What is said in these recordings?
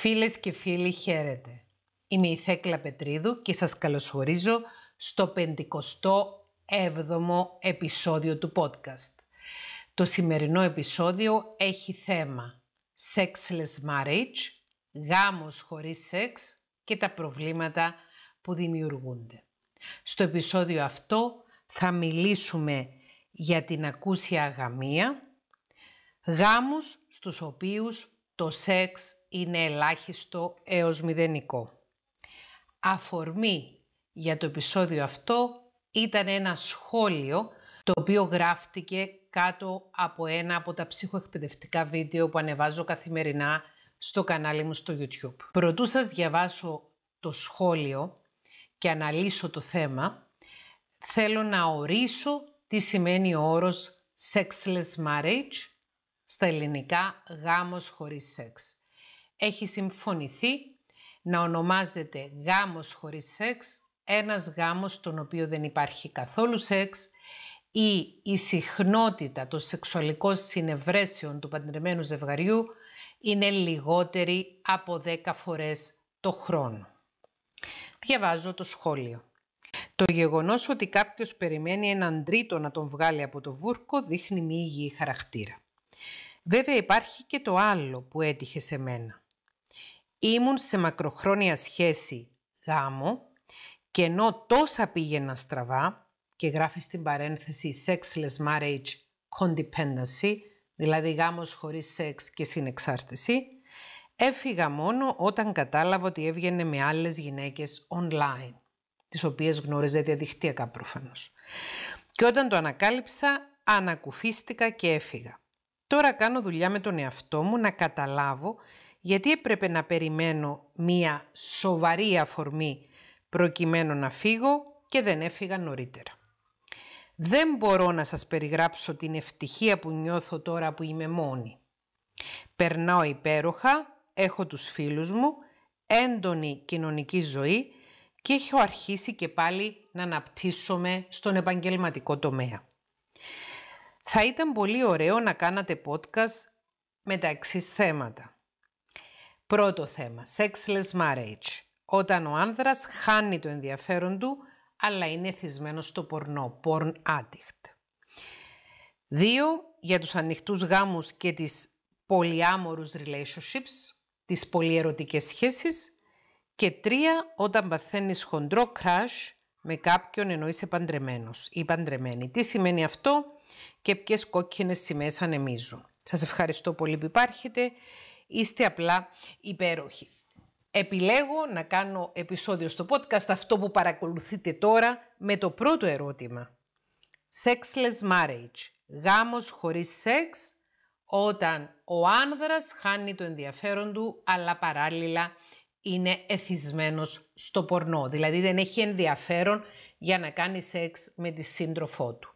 Φίλες και φίλοι χαίρετε. Είμαι η Θέκλα Πετρίδου και σας καλωσορίζω στο 57ο επεισόδιο του podcast. Το σημερινό επεισόδιο έχει θέμα Sexless Marriage, γάμος χωρίς σεξ και τα προβλήματα που δημιουργούνται. Στο επεισόδιο αυτό θα μιλήσουμε για την ακούσια αγαμία, γάμους στους οποίους το σεξ είναι ελάχιστο έως μηδενικό. Αφορμή για το επεισόδιο αυτό ήταν ένα σχόλιο το οποίο γράφτηκε κάτω από ένα από τα ψυχοεκπαιδευτικά βίντεο που ανεβάζω καθημερινά στο κανάλι μου στο YouTube. Προτού σας διαβάσω το σχόλιο και αναλύσω το θέμα, θέλω να ορίσω τι σημαίνει ο όρος sexless marriage, στα ελληνικά γάμος χωρίς σεξ έχει συμφωνηθεί να ονομάζεται γάμος χωρίς σεξ, ένας γάμος στον οποίο δεν υπάρχει καθόλου σεξ ή η συχνότητα των σεξουαλικών συνευρέσεων του παντρεμένου ζευγαριού είναι λιγότερη από 10 φορές το χρόνο. Διαβάζω το σχόλιο. Το γεγονός ότι κάποιος περιμένει έναν τρίτο να τον βγάλει από το βούρκο δείχνει μη υγιή χαρακτήρα. Βέβαια υπάρχει και το άλλο που έτυχε σε μένα. Ήμουν σε μακροχρόνια σχέση γάμο και ενώ τόσα πήγαινα στραβά και γράφεις στην παρένθεση sexless marriage codependency, δηλαδή γάμος χωρίς σεξ και συνεξάρτηση, έφυγα μόνο όταν κατάλαβα ότι έβγαινε με άλλες γυναίκες online, τις οποίες γνώριζε διαδικτυακά προφανώς. Και όταν το ανακάλυψα, ανακουφίστηκα και έφυγα. Τώρα κάνω δουλειά με τον εαυτό μου να καταλάβω γιατί έπρεπε να περιμένω μία σοβαρή αφορμή προκειμένου να φύγω και δεν έφυγα νωρίτερα. Δεν μπορώ να σας περιγράψω την ευτυχία που νιώθω τώρα που είμαι μόνη. Περνάω υπέροχα, έχω τους φίλους μου, έντονη κοινωνική ζωή και έχω αρχίσει και πάλι να αναπτύσσομαι στον επαγγελματικό τομέα. Θα ήταν πολύ ωραίο να κάνατε podcast με τα εξής θέματα. Πρώτο θέμα, sexless marriage. Όταν ο άνδρας χάνει το ενδιαφέρον του, αλλά είναι θυσμένος στο πορνό, porn addict. Δύο, για τους ανοιχτούς γάμους και τις πολυάμορους relationships, τις πολυερωτικές σχέσεις. Και τρία, όταν παθαίνεις χοντρό crash με κάποιον ενώ είσαι παντρεμένος ή παντρεμένη. Τι σημαίνει αυτό και ποιες κόκκινες σημαίες ανεμίζουν. Σας ευχαριστώ πολύ που υπάρχετε. Είστε απλά υπέροχοι. Επιλέγω να κάνω επεισόδιο στο podcast αυτό που παρακολουθείτε τώρα με το πρώτο ερώτημα. Sexless marriage. Γάμος χωρίς σεξ όταν ο άνδρας χάνει το ενδιαφέρον του αλλά παράλληλα είναι εθισμένος στο πορνό. Δηλαδή δεν έχει ενδιαφέρον για να κάνει σεξ με τη σύντροφό του.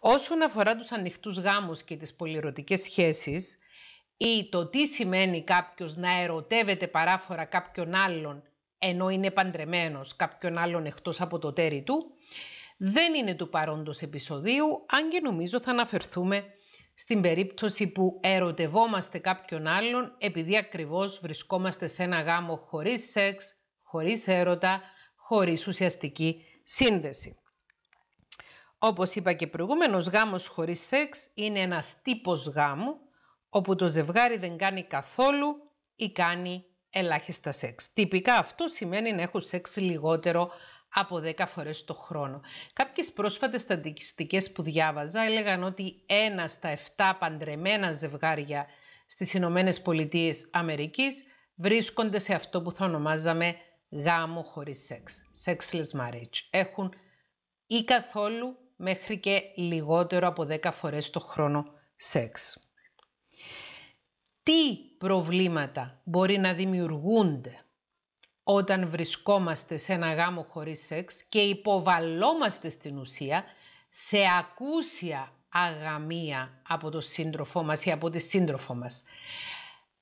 Όσον αφορά τους ανοιχτούς γάμους και τις πολυερωτικές σχέσεις, ή το τι σημαίνει κάποιος να ερωτεύεται παράφορα κάποιον άλλον ενώ είναι παντρεμένος κάποιον άλλον εκτός από το τέρι του, δεν είναι του παρόντος επεισοδίου, αν και νομίζω θα αναφερθούμε στην περίπτωση που ερωτευόμαστε κάποιον άλλον επειδή ακριβώς βρισκόμαστε σε ένα γάμο χωρίς σεξ, χωρίς έρωτα, χωρίς ουσιαστική σύνδεση. Όπως είπα και προηγούμενος, γάμος χωρίς σεξ είναι ένας τύπος γάμου όπου το ζευγάρι δεν κάνει καθόλου ή κάνει ελάχιστα σεξ. Τυπικά αυτό σημαίνει να έχουν σεξ λιγότερο από 10 φορές το χρόνο. Κάποιες πρόσφατες στατιστικές που διάβαζα έλεγαν ότι ένα στα 7 παντρεμένα ζευγάρια στις Ηνωμένες Πολιτείες Αμερικής βρίσκονται σε αυτό που θα ονομάζαμε γάμο χωρίς σεξ, sexless marriage. Έχουν ή καθόλου μέχρι και λιγότερο από 10 φορές το χρόνο σεξ τι προβλήματα μπορεί να δημιουργούνται όταν βρισκόμαστε σε ένα γάμο χωρίς σεξ και υποβαλλόμαστε στην ουσία σε ακούσια αγαμία από το σύντροφό μας ή από τη σύντροφό μας.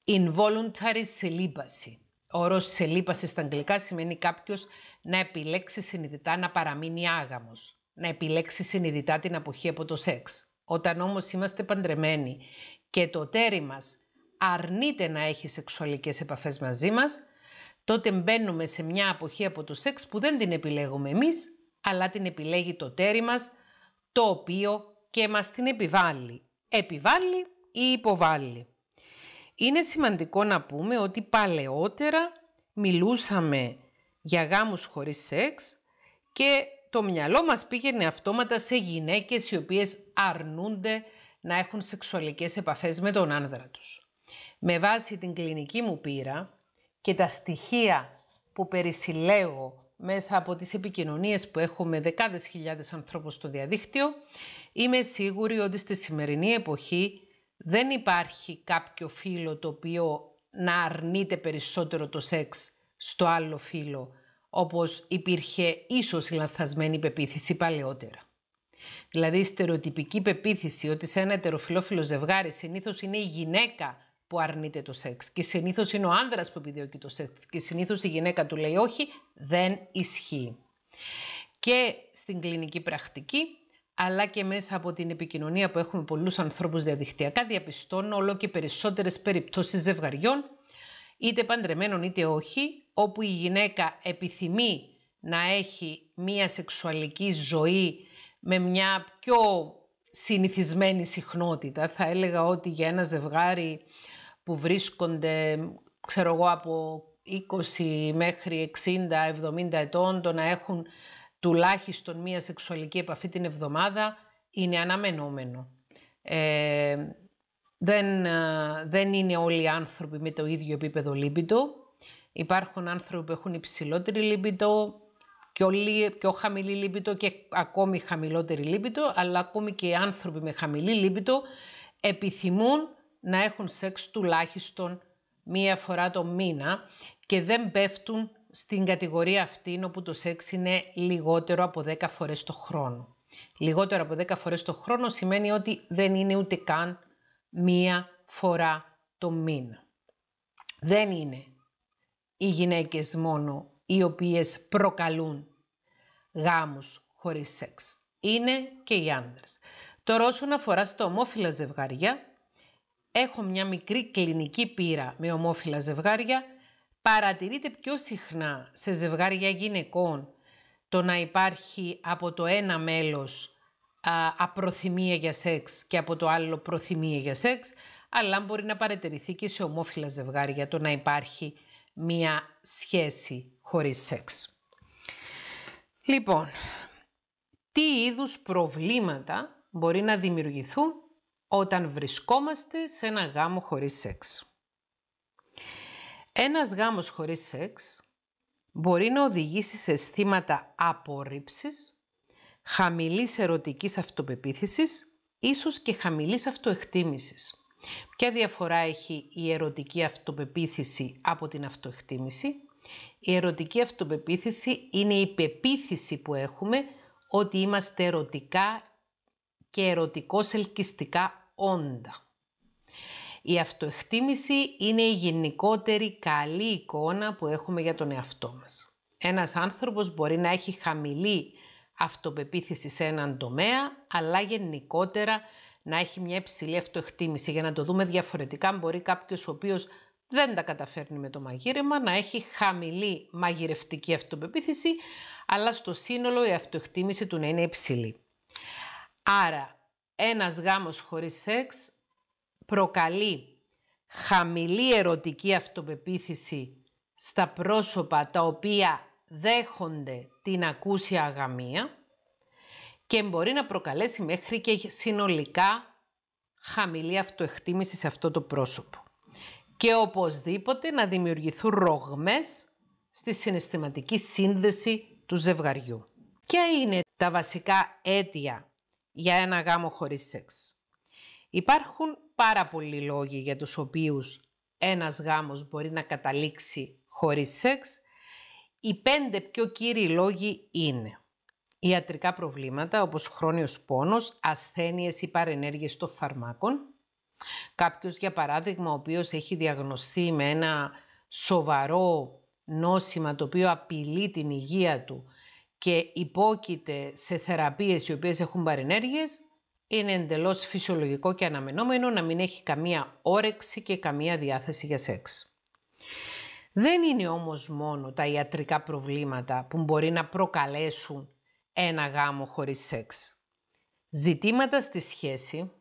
Involuntary celibacy. Ο όρος celibacy στα αγγλικά σημαίνει κάποιος να επιλέξει συνειδητά να παραμείνει άγαμος. Να επιλέξει συνειδητά την αποχή από το σεξ. Όταν όμως είμαστε παντρεμένοι και το τέρι μας αρνείται να έχει σεξουαλικές επαφές μαζί μας, τότε μπαίνουμε σε μια αποχή από το σεξ που δεν την επιλέγουμε εμείς, αλλά την επιλέγει το τέρι μας, το οποίο και μας την επιβάλλει. Επιβάλλει ή υποβάλλει. Είναι σημαντικό να πούμε ότι παλαιότερα μιλούσαμε για γάμους χωρίς σεξ και το μυαλό μας πήγαινε αυτόματα σε γυναίκες οι οποίες αρνούνται να έχουν σεξουαλικές επαφές με τον άνδρα τους. Με βάση την κλινική μου πείρα και τα στοιχεία που περισυλλέγω μέσα από τις επικοινωνίες που έχω με δεκάδες χιλιάδες ανθρώπους στο διαδίκτυο, είμαι σίγουρη ότι στη σημερινή εποχή δεν υπάρχει κάποιο φίλο το οποίο να αρνείται περισσότερο το σεξ στο άλλο φύλο, όπως υπήρχε ίσως η λανθασμένη πεποίθηση παλαιότερα. Δηλαδή, η στερεοτυπική πεποίθηση ότι σε ένα ετεροφιλόφιλο ζευγάρι συνήθως είναι η γυναίκα που αρνείται το σεξ. Και συνήθως είναι ο άντρα που επιδιώκει το σεξ. Και συνήθως η γυναίκα του λέει όχι, δεν ισχύει. Και στην κλινική πρακτική, αλλά και μέσα από την επικοινωνία που έχουμε πολλούς ανθρώπους διαδικτυακά, διαπιστώνω όλο και περισσότερες περιπτώσεις ζευγαριών, είτε παντρεμένων είτε όχι, όπου η γυναίκα επιθυμεί να έχει μία σεξουαλική ζωή με μια πιο συνηθισμένη συχνότητα. Θα έλεγα ότι για ένα ζευγάρι που βρίσκονται, ξέρω εγώ, από 20 μέχρι 60-70 ετών, το να έχουν τουλάχιστον μία σεξουαλική επαφή την εβδομάδα, είναι αναμενόμενο. Ε, δεν, ε, δεν είναι όλοι οι άνθρωποι με το ίδιο επίπεδο λίπητο. Υπάρχουν άνθρωποι που έχουν υψηλότερη λίπητο, πιο, πιο χαμηλή λίπητο και ακόμη χαμηλότερη λύπητο, αλλά ακόμη και οι άνθρωποι με χαμηλή λύπητο επιθυμούν να έχουν σεξ τουλάχιστον μία φορά το μήνα και δεν πέφτουν στην κατηγορία αυτή όπου το σεξ είναι λιγότερο από 10 φορές το χρόνο. Λιγότερο από 10 φορές το χρόνο σημαίνει ότι δεν είναι ούτε καν μία φορά το μήνα. Δεν είναι οι γυναίκες μόνο οι οποίες προκαλούν γάμους χωρίς σεξ. Είναι και οι άνδρες. Τώρα όσον αφορά στα ομόφυλα ζευγάρια, έχω μια μικρή κλινική πείρα με ομόφυλα ζευγάρια, παρατηρείται πιο συχνά σε ζευγάρια γυναικών το να υπάρχει από το ένα μέλος α, απροθυμία για σεξ και από το άλλο προθυμία για σεξ, αλλά μπορεί να παρατηρηθεί και σε ομόφυλα ζευγάρια το να υπάρχει μία σχέση χωρίς σεξ. Λοιπόν, τι είδους προβλήματα μπορεί να δημιουργηθούν όταν βρισκόμαστε σε ένα γάμο χωρίς σεξ. Ένας γάμος χωρίς σεξ μπορεί να οδηγήσει σε αισθήματα απορρίψης, χαμηλής ερωτικής αυτοπεποίθησης, ίσως και χαμηλής αυτοεκτίμησης. Ποια διαφορά έχει η ερωτική αυτοπεποίθηση από την αυτοεκτίμηση? Η ερωτική αυτοπεποίθηση είναι η πεποίθηση που έχουμε ότι είμαστε ερωτικά και ερωτικώς ελκυστικά όντα. Η αυτοεκτίμηση είναι η γενικότερη καλή εικόνα που έχουμε για τον εαυτό μας. Ένας άνθρωπος μπορεί να έχει χαμηλή αυτοπεποίθηση σε έναν τομέα, αλλά γενικότερα να έχει μια υψηλή αυτοεκτίμηση. Για να το δούμε διαφορετικά, μπορεί κάποιος ο οποίος δεν τα καταφέρνει με το μαγείρεμα, να έχει χαμηλή μαγειρευτική αυτοπεποίθηση, αλλά στο σύνολο η αυτοεκτίμηση του να είναι υψηλή. Άρα, ένας γάμος χωρίς σεξ προκαλεί χαμηλή ερωτική αυτοπεποίθηση στα πρόσωπα τα οποία δέχονται την ακούσια αγαμία και μπορεί να προκαλέσει μέχρι και συνολικά χαμηλή αυτοεκτίμηση σε αυτό το πρόσωπο. Και οπωσδήποτε να δημιουργηθούν ρογμές στη συναισθηματική σύνδεση του ζευγαριού. Ποια είναι τα βασικά αίτια για ένα γάμο χωρίς σεξ. Υπάρχουν πάρα πολλοί λόγοι για τους οποίους ένας γάμος μπορεί να καταλήξει χωρίς σεξ. Οι πέντε πιο κύριοι λόγοι είναι ιατρικά προβλήματα όπως χρόνιος πόνος, ασθένειες ή παρενέργειες των φαρμάκων. Κάποιος για παράδειγμα ο οποίος έχει διαγνωστεί με ένα σοβαρό νόσημα το οποίο απειλεί την υγεία του και υπόκειται σε θεραπείες οι οποίες έχουν παρενέργειες, είναι εντελώς φυσιολογικό και αναμενόμενο να μην έχει καμία όρεξη και καμία διάθεση για σεξ. Δεν είναι όμως μόνο τα ιατρικά προβλήματα που μπορεί να προκαλέσουν ένα γάμο χωρίς σεξ. Ζητήματα στη σχέση,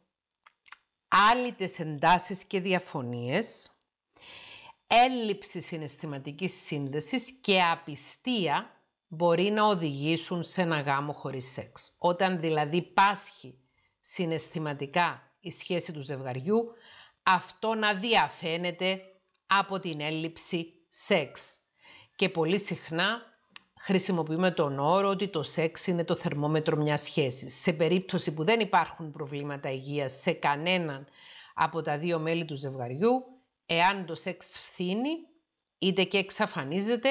άλυτες εντάσεις και διαφωνίες, έλλειψη συναισθηματικής σύνδεσης και απιστία μπορεί να οδηγήσουν σε ένα γάμο χωρίς σεξ. Όταν δηλαδή πάσχει συναισθηματικά η σχέση του ζευγαριού, αυτό να διαφαίνεται από την έλλειψη σεξ. Και πολύ συχνά χρησιμοποιούμε τον όρο ότι το σεξ είναι το θερμόμετρο μιας σχέσης. Σε περίπτωση που δεν υπάρχουν προβλήματα υγείας σε κανέναν από τα δύο μέλη του ζευγαριού, εάν το σεξ φθήνει, είτε και εξαφανίζεται,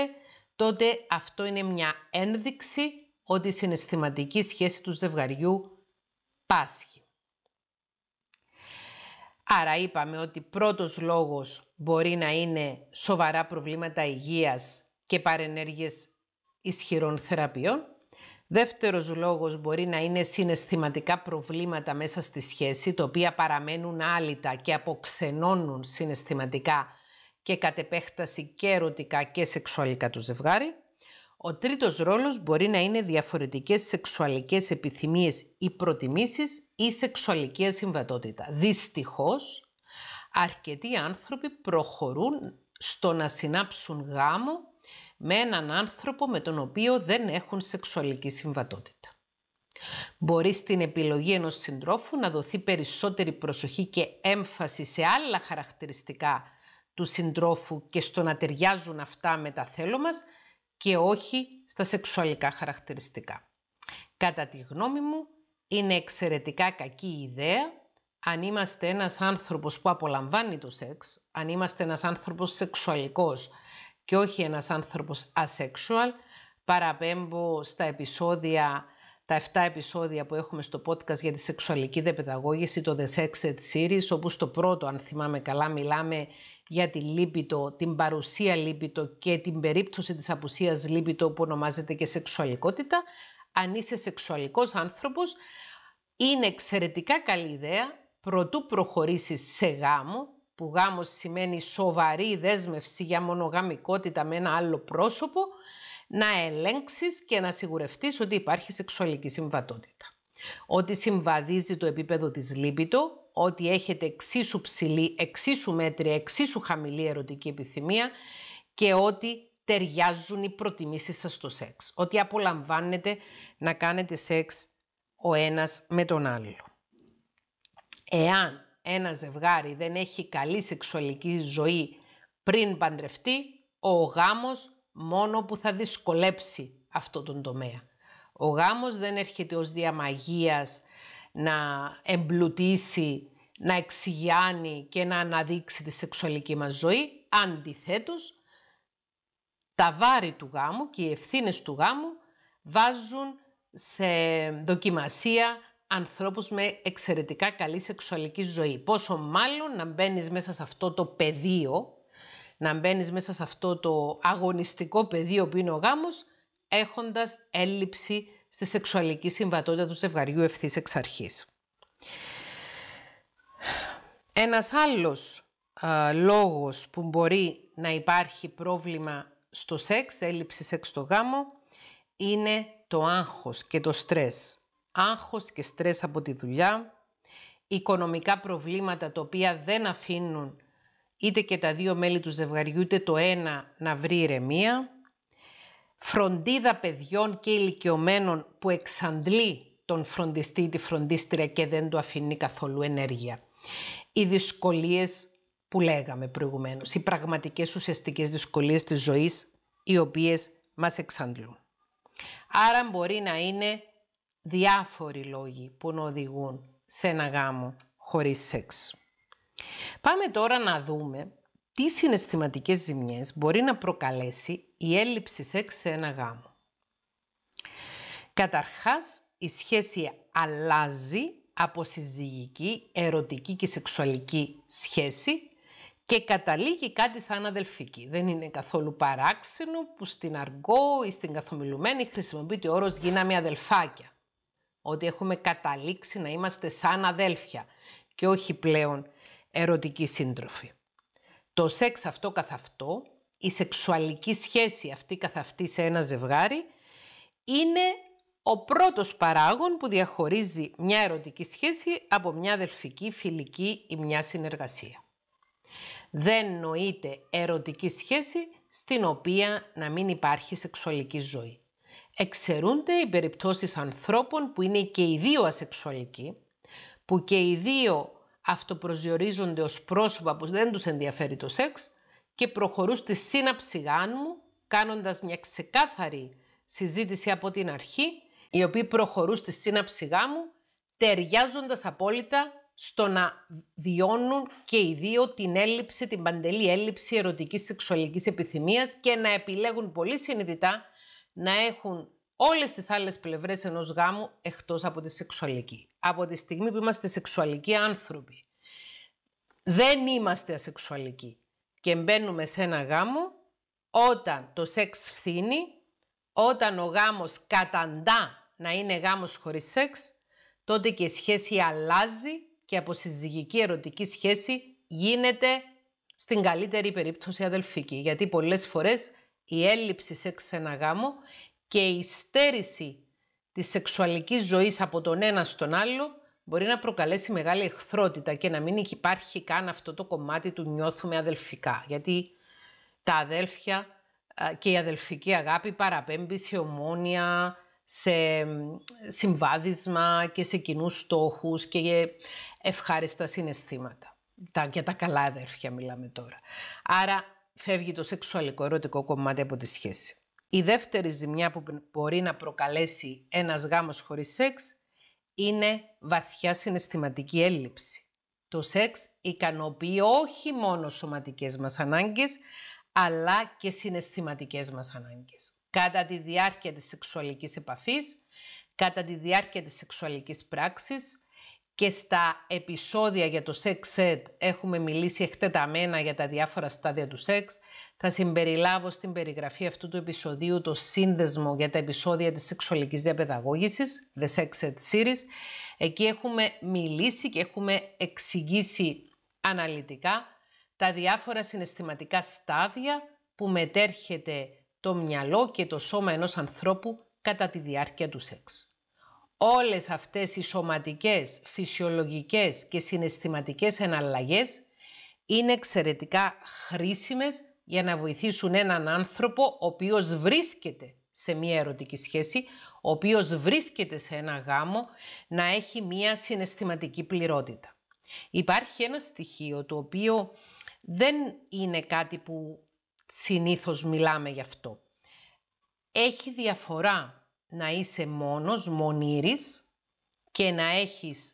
τότε αυτό είναι μια ένδειξη ότι η συναισθηματική σχέση του ζευγαριού πάσχει. Άρα είπαμε ότι πρώτος λόγος μπορεί να είναι σοβαρά προβλήματα υγείας και παρενέργειες ισχυρών θεραπείων. Δεύτερος λόγος μπορεί να είναι συναισθηματικά προβλήματα μέσα στη σχέση, τα οποία παραμένουν άλυτα και αποξενώνουν συναισθηματικά και κατ' επέκταση και ερωτικά και σεξουαλικά το ζευγάρι. Ο τρίτος ρόλος μπορεί να είναι διαφορετικές σεξουαλικές επιθυμίες ή προτιμήσεις ή σεξουαλική ασυμβατότητα. Δυστυχώς, αρκετοί άνθρωποι προχωρούν στο να συνάψουν γάμο με έναν άνθρωπο με τον οποίο δεν έχουν σεξουαλική συμβατότητα. Μπορεί στην επιλογή ενός συντρόφου να δοθεί περισσότερη προσοχή και έμφαση σε άλλα χαρακτηριστικά του συντρόφου και στο να ταιριάζουν αυτά με τα θέλω μας και όχι στα σεξουαλικά χαρακτηριστικά. Κατά τη γνώμη μου, είναι εξαιρετικά κακή ιδέα αν είμαστε ένας άνθρωπος που απολαμβάνει το σεξ, αν είμαστε ένας άνθρωπος σεξουαλικός και όχι ένας άνθρωπος asexual, παραπέμπω στα επεισόδια τα 7 επεισόδια που έχουμε στο podcast για τη σεξουαλική δεπαιδαγώγηση, το The Sex Ed Series, όπου στο πρώτο, αν θυμάμαι καλά, μιλάμε για τη λίπητο, την παρουσία λύπητο και την περίπτωση της απουσίας λύπητο, που ονομάζεται και σεξουαλικότητα. Αν είσαι σεξουαλικός άνθρωπος, είναι εξαιρετικά καλή ιδέα προτού προχωρήσεις σε γάμο, που γάμος σημαίνει σοβαρή δέσμευση για μονογαμικότητα με ένα άλλο πρόσωπο, να ελέγξεις και να σιγουρευτείς ότι υπάρχει σεξουαλική συμβατότητα. Ότι συμβαδίζει το επίπεδο της του, ότι έχετε εξίσου ψηλή, εξίσου μέτρια, εξίσου χαμηλή ερωτική επιθυμία και ότι ταιριάζουν οι προτιμήσεις σας στο σεξ. Ότι απολαμβάνετε να κάνετε σεξ ο ένας με τον άλλο. Εάν ένα ζευγάρι δεν έχει καλή σεξουαλική ζωή πριν παντρευτεί, ο γάμος μόνο που θα δυσκολέψει αυτό τον τομέα. Ο γάμος δεν έρχεται ως διαμαγείας να εμπλουτίσει, να εξηγιάνει και να αναδείξει τη σεξουαλική μας ζωή. Αντιθέτως, τα βάρη του γάμου και οι ευθύνες του γάμου βάζουν σε δοκιμασία ανθρώπους με εξαιρετικά καλή σεξουαλική ζωή. Πόσο μάλλον να μπαίνεις μέσα σε αυτό το πεδίο να μπαίνεις μέσα σε αυτό το αγωνιστικό πεδίο που είναι ο γάμος, έχοντας έλλειψη στη σεξουαλική συμβατότητα του ζευγαριού ευθύς εξ αρχής, Ένας άλλος λόγο λόγος που μπορεί να υπάρχει πρόβλημα στο σεξ, έλλειψη σεξ στο γάμο, είναι το άγχος και το στρες. Άγχος και στρες από τη δουλειά, οικονομικά προβλήματα τα οποία δεν αφήνουν είτε και τα δύο μέλη του ζευγαριού, είτε το ένα να βρει ηρεμία, φροντίδα παιδιών και ηλικιωμένων που εξαντλεί τον φροντιστή ή τη φροντίστρια και δεν του αφήνει καθόλου ενέργεια. Οι δυσκολίες που λέγαμε προηγουμένως, οι πραγματικές ουσιαστικές δυσκολίες της ζωής, οι οποίες μας εξαντλούν. Άρα μπορεί να είναι διάφοροι λόγοι που να οδηγούν σε ένα γάμο χωρίς σεξ. Πάμε τώρα να δούμε τι συναισθηματικές ζημιές μπορεί να προκαλέσει η έλλειψη σεξ σε ένα γάμο. Καταρχάς, η σχέση αλλάζει από συζυγική, ερωτική και σεξουαλική σχέση και καταλήγει κάτι σαν αδελφική. Δεν είναι καθόλου παράξενο που στην αργό ή στην καθομιλουμένη χρησιμοποιείται ο όρος «γίναμε αδελφάκια». Ότι έχουμε καταλήξει να είμαστε σαν αδέλφια και όχι πλέον ερωτική σύντροφη. Το σεξ αυτό καθ' αυτό, η σεξουαλική σχέση αυτή καθ' αυτή σε ένα ζευγάρι, είναι ο πρώτος παράγων που διαχωρίζει μια ερωτική σχέση από μια αδελφική, φιλική ή μια συνεργασία. Δεν νοείται ερωτική σχέση στην οποία να μην υπάρχει σεξουαλική ζωή. Εξαιρούνται οι περιπτώσεις ανθρώπων που είναι και οι δύο ασεξουαλικοί, που και οι δύο αυτοπροσδιορίζονται ως πρόσωπα που δεν τους ενδιαφέρει το σεξ και προχωρούν στη σύναψη γάμου, κάνοντας μια ξεκάθαρη συζήτηση από την αρχή, οι οποίοι προχωρούν στη σύναψη γάμου, ταιριάζοντας απόλυτα στο να βιώνουν και οι δύο την έλλειψη, την παντελή έλλειψη ερωτικής σεξουαλικής επιθυμίας και να επιλέγουν πολύ συνειδητά να έχουν όλες τις άλλες πλευρές ενός γάμου εκτός από τη σεξουαλική. Από τη στιγμή που είμαστε σεξουαλικοί άνθρωποι, δεν είμαστε ασεξουαλικοί και μπαίνουμε σε ένα γάμο όταν το σεξ φθήνει, όταν ο γάμος καταντά να είναι γάμος χωρίς σεξ, τότε και η σχέση αλλάζει και από συζυγική ερωτική σχέση γίνεται στην καλύτερη περίπτωση αδελφική. Γιατί πολλές φορές η έλλειψη σεξ σε ένα γάμο και η στέρηση της σεξουαλικής ζωής από τον ένα στον άλλο μπορεί να προκαλέσει μεγάλη εχθρότητα και να μην υπάρχει καν αυτό το κομμάτι του νιώθουμε αδελφικά. Γιατί τα αδέλφια και η αδελφική αγάπη παραπέμπει σε ομόνια, σε συμβάδισμα και σε κοινούς στόχους και ε, ευχάριστα συναισθήματα. Τα, για τα καλά αδέρφια μιλάμε τώρα. Άρα φεύγει το σεξουαλικό ερωτικό κομμάτι από τη σχέση. Η δεύτερη ζημιά που μπορεί να προκαλέσει ένας γάμος χωρίς σεξ είναι βαθιά συναισθηματική έλλειψη. Το σεξ ικανοποιεί όχι μόνο σωματικές μας ανάγκες, αλλά και συναισθηματικές μας ανάγκες. Κατά τη διάρκεια της σεξουαλικής επαφής, κατά τη διάρκεια της σεξουαλικής πράξης και στα επεισόδια για το σέξ, έχουμε μιλήσει εκτεταμένα για τα διάφορα στάδια του σεξ, θα συμπεριλάβω στην περιγραφή αυτού του επεισοδίου το σύνδεσμο για τα επεισόδια της σεξουαλικής διαπαιδαγώγησης, The Sex Series. Εκεί έχουμε μιλήσει και έχουμε εξηγήσει αναλυτικά τα διάφορα συναισθηματικά στάδια που μετέρχεται το μυαλό και το σώμα ενός ανθρώπου κατά τη διάρκεια του σεξ. Όλες αυτές οι σωματικές, φυσιολογικές και συναισθηματικές εναλλαγές είναι εξαιρετικά χρήσιμες για να βοηθήσουν έναν άνθρωπο ο οποίος βρίσκεται σε μια ερωτική σχέση, ο οποίος βρίσκεται σε ένα γάμο, να έχει μια συναισθηματική πληρότητα. Υπάρχει ένα στοιχείο το οποίο δεν είναι κάτι που συνήθως μιλάμε γι' αυτό. Έχει διαφορά να είσαι μόνος, μονήρης και να έχεις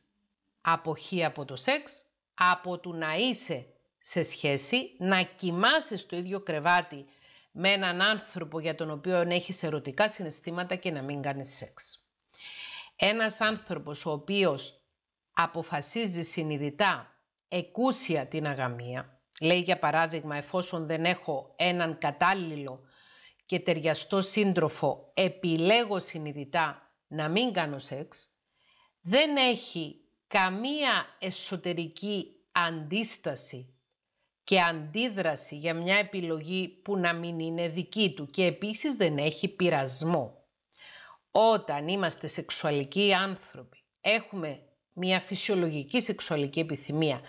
αποχή από το σεξ, από του να είσαι σε σχέση, να κοιμάσαι στο ίδιο κρεβάτι με έναν άνθρωπο για τον οποίο έχεις ερωτικά συναισθήματα και να μην κάνεις σεξ. Ένας άνθρωπος ο οποίος αποφασίζει συνειδητά εκούσια την αγαμία, λέει για παράδειγμα εφόσον δεν έχω έναν κατάλληλο και ταιριαστό σύντροφο, επιλέγω συνειδητά να μην κάνω σεξ, δεν έχει καμία εσωτερική αντίσταση και αντίδραση για μια επιλογή που να μην είναι δική του και επίσης δεν έχει πειρασμό. Όταν είμαστε σεξουαλικοί άνθρωποι, έχουμε μια φυσιολογική σεξουαλική επιθυμία,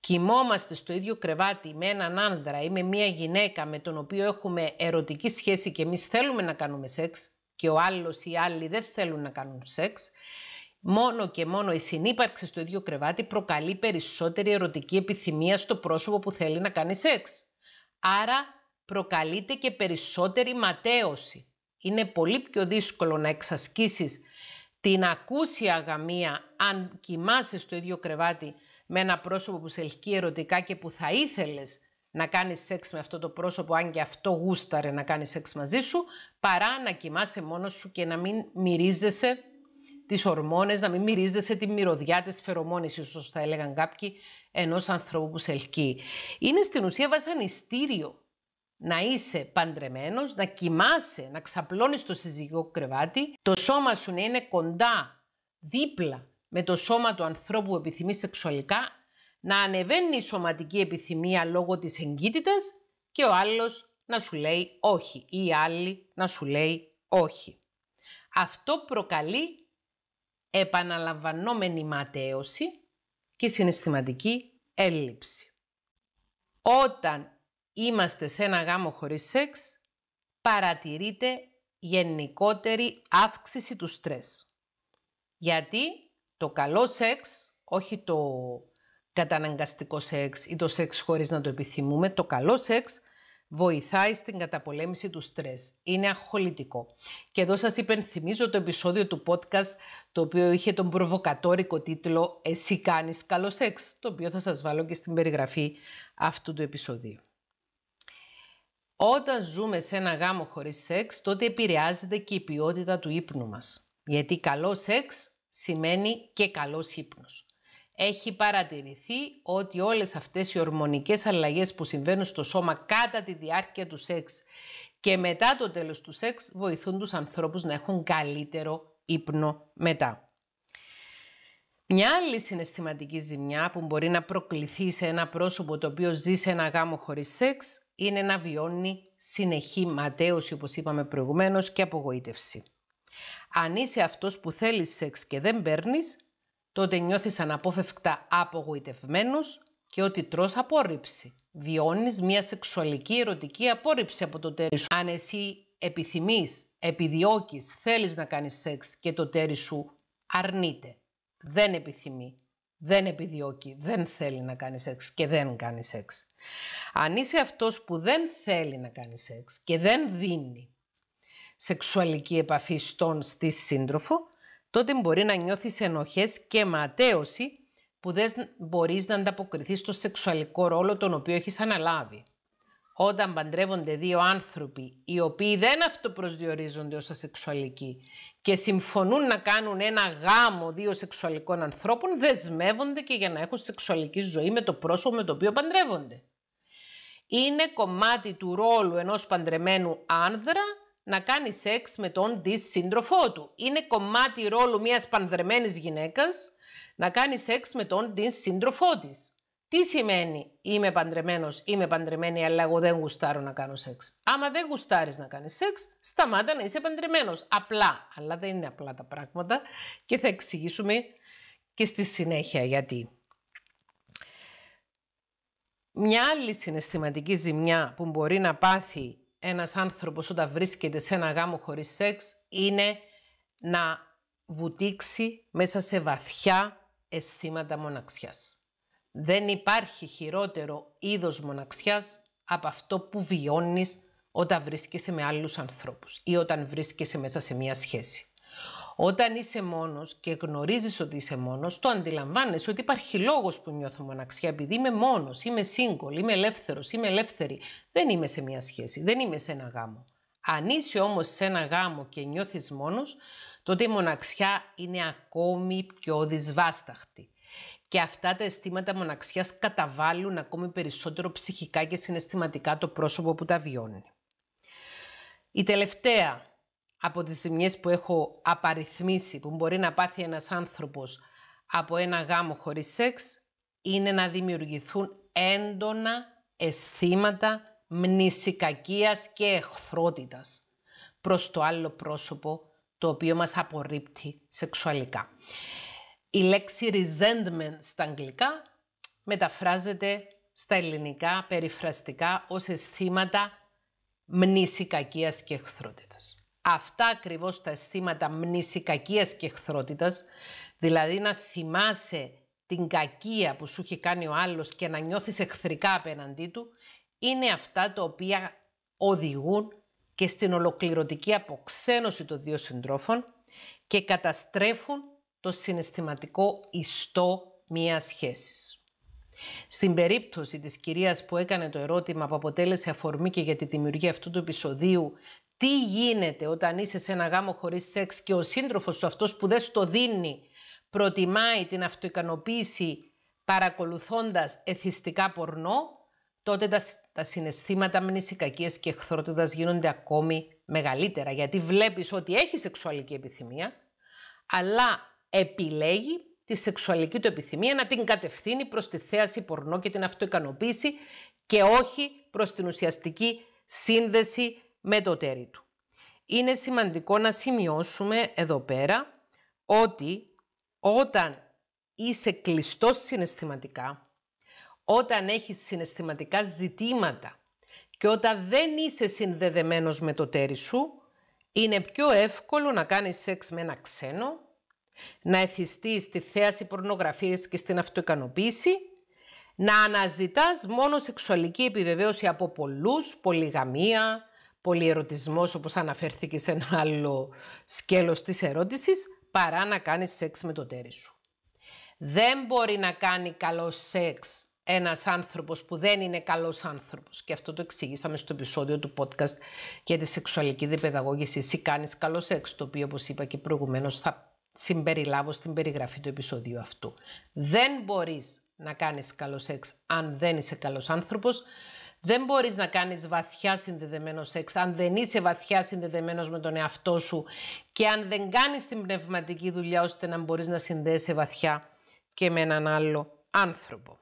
κοιμόμαστε στο ίδιο κρεβάτι με έναν άνδρα ή με μια γυναίκα με τον οποίο έχουμε ερωτική σχέση και εμείς θέλουμε να κάνουμε σεξ και ο άλλος ή οι άλλοι δεν θέλουν να κάνουν σεξ, Μόνο και μόνο η συνύπαρξη στο ίδιο κρεβάτι προκαλεί περισσότερη ερωτική επιθυμία στο πρόσωπο που θέλει να κάνει σεξ. Άρα προκαλείται και περισσότερη ματέωση. Είναι πολύ πιο δύσκολο να εξασκήσεις την ακούσια αγαμία αν κοιμάσαι στο ίδιο κρεβάτι με ένα πρόσωπο που σε ελκύει ερωτικά και που θα ήθελες να κάνεις σεξ με αυτό το πρόσωπο, αν και αυτό γούσταρε να κάνεις σεξ μαζί σου, παρά να κοιμάσαι μόνος σου και να μην μυρίζεσαι τις ορμόνες, να μην μυρίζεσαι τη μυρωδιά, τη φερομόνηση, ίσως θα έλεγαν κάποιοι, ενός ανθρώπου που σε ελκύει. Είναι στην ουσία βασανιστήριο να είσαι παντρεμένος, να κοιμάσαι, να ξαπλώνεις το συζυγικό κρεβάτι, το σώμα σου να είναι κοντά, δίπλα με το σώμα του ανθρώπου που επιθυμείς σεξουαλικά, να ανεβαίνει η σωματική επιθυμία λόγω της εγκύτητας και ο άλλος να σου λέει όχι ή η άλλη να σου λέει όχι. Αυτό προκαλεί επαναλαμβανόμενη ματέωση και συναισθηματική έλλειψη. Όταν είμαστε σε ένα γάμο χωρίς σεξ, παρατηρείται γενικότερη αύξηση του στρες. Γιατί το καλό σεξ, όχι το καταναγκαστικό σεξ ή το σεξ χωρίς να το επιθυμούμε, το καλό σεξ βοηθάει στην καταπολέμηση του στρες. Είναι αχολητικό. Και εδώ σας υπενθυμίζω το επεισόδιο του podcast το οποίο είχε τον προβοκατόρικο τίτλο «Εσύ κάνεις καλό σεξ», το οποίο θα σας βάλω και στην περιγραφή αυτού του επεισοδίου. Όταν ζούμε σε ένα γάμο χωρίς σεξ, τότε επηρεάζεται και η ποιότητα του ύπνου μας. Γιατί καλό σεξ σημαίνει και καλός ύπνος έχει παρατηρηθεί ότι όλες αυτές οι ορμονικές αλλαγές που συμβαίνουν στο σώμα κατά τη διάρκεια του σεξ και μετά το τέλος του σεξ βοηθούν τους ανθρώπους να έχουν καλύτερο ύπνο μετά. Μια άλλη συναισθηματική ζημιά που μπορεί να προκληθεί σε ένα πρόσωπο το οποίο ζει σε ένα γάμο χωρίς σεξ είναι να βιώνει συνεχή ματέωση όπως είπαμε προηγουμένως και απογοήτευση. Αν είσαι αυτός που θέλεις σεξ και δεν παίρνεις τότε νιώθεις αναπόφευκτα απογοητευμένος και ότι τρως απόρριψη. Βιώνεις μια σεξουαλική ερωτική απόρριψη από το τέρι σου. Αν εσύ επιθυμείς, επιδιώκεις, θέλεις να κάνεις σεξ και το τέρι σου αρνείται, δεν επιθυμεί, δεν επιδιώκει, δεν θέλει να κάνει σεξ και δεν κάνει σεξ. Αν είσαι αυτός που δεν θέλει να κάνει σεξ και δεν δίνει σεξουαλική επαφή στον στη σύντροφο, τότε μπορεί να νιώθεις ενοχές και ματέωση που δεν μπορείς να ανταποκριθείς στο σεξουαλικό ρόλο τον οποίο έχεις αναλάβει. Όταν παντρεύονται δύο άνθρωποι οι οποίοι δεν αυτοπροσδιορίζονται ως ασεξουαλικοί και συμφωνούν να κάνουν ένα γάμο δύο σεξουαλικών ανθρώπων, δεσμεύονται και για να έχουν σεξουαλική ζωή με το πρόσωπο με το οποίο παντρεύονται. Είναι κομμάτι του ρόλου ενός παντρεμένου άνδρα να κάνει σεξ με τον τη σύντροφό του. Είναι κομμάτι ρόλου μιας πανδρεμένης γυναίκας να κάνει σεξ με τον τη σύντροφό της. Τι σημαίνει είμαι παντρεμένος, είμαι παντρεμένη, αλλά εγώ δεν γουστάρω να κάνω σεξ. Άμα δεν γουστάρεις να κάνεις σεξ, σταμάτα να είσαι παντρεμένος. Απλά. Αλλά δεν είναι απλά τα πράγματα και θα εξηγήσουμε και στη συνέχεια γιατί. Μια άλλη συναισθηματική ζημιά που μπορεί να πάθει ένας άνθρωπος όταν βρίσκεται σε ένα γάμο χωρίς σεξ είναι να βουτήξει μέσα σε βαθιά αισθήματα μοναξιάς. Δεν υπάρχει χειρότερο είδος μοναξιάς από αυτό που βιώνεις όταν βρίσκεσαι με άλλους ανθρώπους ή όταν βρίσκεσαι μέσα σε μία σχέση. Όταν είσαι μόνος και γνωρίζεις ότι είσαι μόνος, το αντιλαμβάνεσαι ότι υπάρχει λόγος που νιώθω μοναξιά, επειδή είμαι μόνος, είμαι σύγκολη, είμαι ελεύθερος, είμαι ελεύθερη. Δεν είμαι σε μια σχέση, δεν είμαι σε ένα γάμο. Αν είσαι όμως σε ένα γάμο και νιώθεις μόνος, τότε η μοναξιά είναι ακόμη πιο δυσβάσταχτη. Και αυτά τα αισθήματα μοναξιάς καταβάλουν ακόμη περισσότερο ψυχικά και συναισθηματικά το πρόσωπο που τα βιώνει. Η τελευταία από τις ζημιές που έχω απαριθμίσει, που μπορεί να πάθει ένας άνθρωπος από ένα γάμο χωρίς σεξ, είναι να δημιουργηθούν έντονα αισθήματα μνησικακίας και εχθρότητας προς το άλλο πρόσωπο το οποίο μας απορρίπτει σεξουαλικά. Η λέξη resentment στα αγγλικά μεταφράζεται στα ελληνικά περιφραστικά ως αισθήματα μνησικακίας και εχθρότητας. Αυτά ακριβώς τα αισθήματα μνησικακίας και εχθρότητας, δηλαδή να θυμάσαι την κακία που σου έχει κάνει ο άλλος και να νιώθεις εχθρικά απέναντί του, είναι αυτά τα οποία οδηγούν και στην ολοκληρωτική αποξένωση των δύο συντρόφων και καταστρέφουν το συναισθηματικό ιστό μιας σχέσης. Στην περίπτωση της κυρίας που έκανε το ερώτημα που αποτέλεσε αφορμή και για τη δημιουργία αυτού του επεισοδίου τι γίνεται όταν είσαι σε ένα γάμο χωρίς σεξ και ο σύντροφος σου αυτός που δεν στο δίνει προτιμάει την αυτοικανοποίηση παρακολουθώντας εθιστικά πορνό, τότε τα, τα συναισθήματα μνησικακίες και εχθρότητας γίνονται ακόμη μεγαλύτερα, γιατί βλέπεις ότι έχει σεξουαλική επιθυμία, αλλά επιλέγει τη σεξουαλική του επιθυμία να την κατευθύνει προς τη θέαση πορνό και την αυτοικανοποίηση και όχι προς την ουσιαστική σύνδεση με το τέρι του. Είναι σημαντικό να σημειώσουμε εδώ πέρα ότι όταν είσαι κλειστός συναισθηματικά, όταν έχεις συναισθηματικά ζητήματα και όταν δεν είσαι συνδεδεμένος με το τέρι σου, είναι πιο εύκολο να κάνεις σεξ με ένα ξένο, να εθιστείς στη θέαση πορνογραφίες και στην αυτοικανοποίηση, να αναζητάς μόνο σεξουαλική επιβεβαίωση από πολλούς, πολυγαμία, πολυερωτισμός όπως αναφέρθηκε σε ένα άλλο σκέλος της ερώτησης παρά να κάνει σεξ με το τέρι σου. Δεν μπορεί να κάνει καλό σεξ ένας άνθρωπος που δεν είναι καλός άνθρωπος. Και αυτό το εξηγήσαμε στο επεισόδιο του podcast για τη σεξουαλική διπαιδαγώγηση. Εσύ κάνεις καλό σεξ, το οποίο όπως είπα και προηγουμένως θα συμπεριλάβω στην περιγραφή του επεισόδιου αυτού. Δεν μπορείς να κάνεις καλό σεξ αν δεν είσαι καλός άνθρωπος. Δεν μπορείς να κάνεις βαθιά συνδεδεμένο σεξ αν δεν είσαι βαθιά συνδεδεμένος με τον εαυτό σου και αν δεν κάνεις την πνευματική δουλειά ώστε να μπορείς να συνδέεσαι βαθιά και με έναν άλλο άνθρωπο.